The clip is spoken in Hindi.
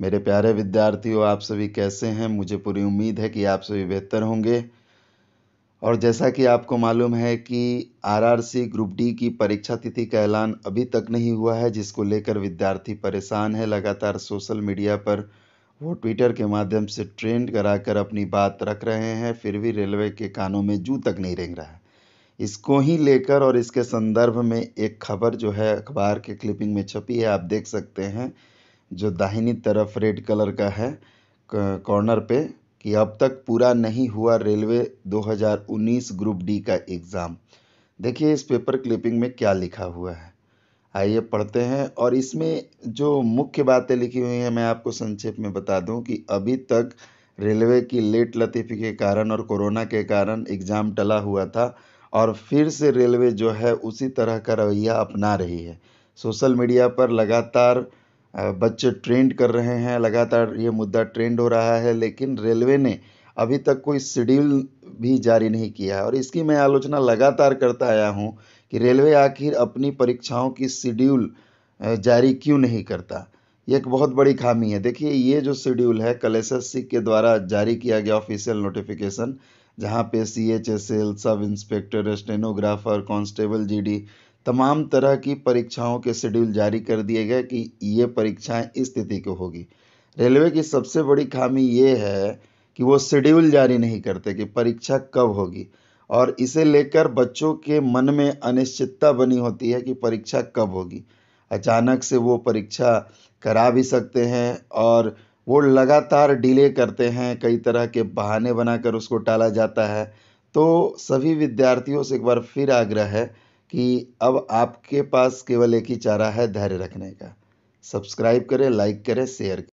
मेरे प्यारे विद्यार्थियों आप सभी कैसे हैं मुझे पूरी उम्मीद है कि आप सभी बेहतर होंगे और जैसा कि आपको मालूम है कि आरआरसी ग्रुप डी की परीक्षा तिथि का ऐलान अभी तक नहीं हुआ है जिसको लेकर विद्यार्थी परेशान है लगातार सोशल मीडिया पर वो ट्विटर के माध्यम से ट्रेंड कराकर अपनी बात रख रहे हैं फिर भी रेलवे के कानों में जू तक नहीं रेंग रहा है इसको ही लेकर और इसके संदर्भ में एक खबर जो है अखबार के क्लिपिंग में छपी है आप देख सकते हैं जो दाहिनी तरफ रेड कलर का है कॉर्नर पे कि अब तक पूरा नहीं हुआ रेलवे 2019 ग्रुप डी का एग्ज़ाम देखिए इस पेपर क्लिपिंग में क्या लिखा हुआ है आइए पढ़ते हैं और इसमें जो मुख्य बातें लिखी हुई हैं मैं आपको संक्षेप में बता दूं कि अभी तक रेलवे की लेट लतीफ़ी के कारण और कोरोना के कारण एग्ज़ाम टला हुआ था और फिर से रेलवे जो है उसी तरह का रवैया अपना रही है सोशल मीडिया पर लगातार बच्चे ट्रेंड कर रहे हैं लगातार ये मुद्दा ट्रेंड हो रहा है लेकिन रेलवे ने अभी तक कोई शेड्यूल भी जारी नहीं किया है और इसकी मैं आलोचना लगातार करता आया हूँ कि रेलवे आखिर अपनी परीक्षाओं की शेड्यूल जारी क्यों नहीं करता ये एक बहुत बड़ी खामी है देखिए ये जो शेड्यूल है कल एस के द्वारा जारी किया गया ऑफिशियल नोटिफिकेशन जहाँ पे C H S L sub inspector stenographer constable GD तमाम तरह की परीक्षाओं के शेड्यूल जारी कर दिए गए कि ये परीक्षाएं इस तिथि को होगी रेलवे की सबसे बड़ी खामी ये है कि वो शेड्यूल जारी नहीं करते कि परीक्षा कब होगी और इसे लेकर बच्चों के मन में अनिश्चितता बनी होती है कि परीक्षा कब होगी अचानक से वो परीक्षा करा भी सकते हैं और वो लगातार डिले करते हैं कई तरह के बहाने बनाकर उसको टाला जाता है तो सभी विद्यार्थियों से एक बार फिर आग्रह है कि अब आपके पास केवल एक ही चारा है धैर्य रखने का सब्सक्राइब करें लाइक करें शेयर करें